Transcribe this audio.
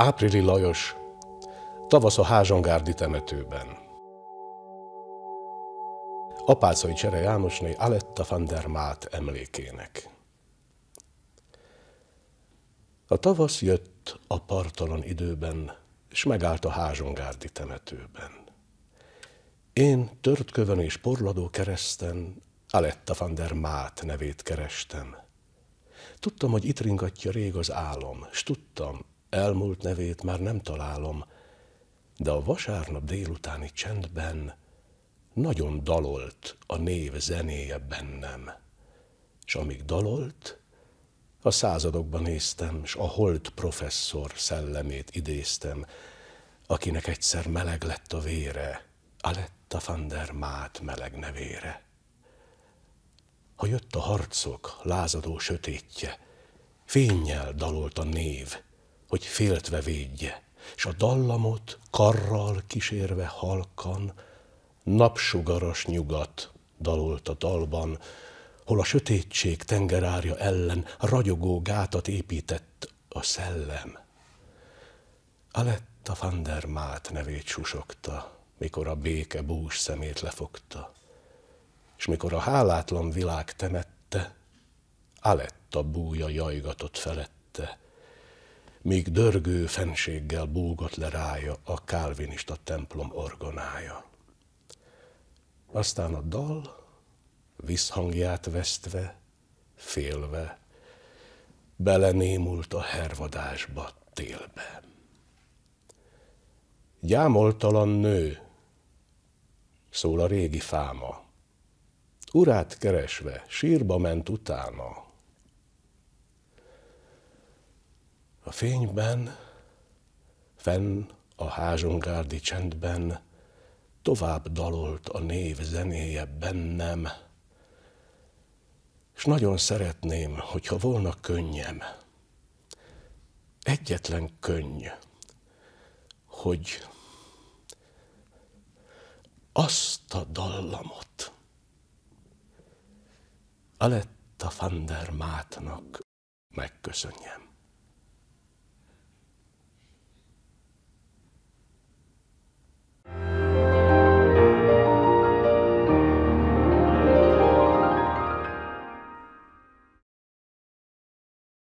Áprili Lajos, tavasz a Házsongárdi temetőben. Apácai Csere Jánosné Aletta van der Mát emlékének. A tavasz jött a partalan időben, és megállt a Házsongárdi temetőben. Én törtkövön és porladó kereszten Aletta van der Mát nevét kerestem. Tudtam, hogy itt ringatja rég az álom, s tudtam, Elmúlt nevét már nem találom, de a vasárnap délutáni csendben nagyon dalolt a név zenéje bennem. És amíg dalolt, a századokban néztem, és a holt professzor szellemét idéztem, akinek egyszer meleg lett a vére, Aletta van der Mát meleg nevére. Ha jött a harcok lázadó sötétje, fényjel dalolt a név, hogy féltve védje, és a dallamot karral kísérve halkan, napsugaras nyugat dalolt a dalban, hol a sötétség tengerárja ellen ragyogó gátat épített a szellem. Aletta van der Mát nevét susogta, mikor a béke bús szemét lefogta, és mikor a hálátlan világ temette, Aletta búja jajgatott felette, míg dörgő fenséggel búgott le rája a kálvinista templom orgonája. Aztán a dal visszhangját vesztve, félve, belenémult a hervadásba, télbe. Gyámoltalan nő, szól a régi fáma. Urát keresve, sírba ment utána, A fényben, fenn a házsongárdi csendben, tovább dalolt a név zenéje bennem, és nagyon szeretném, hogyha volna könnyem. Egyetlen könny, hogy azt a dallamot Aletta van der Mátnak megköszönjem.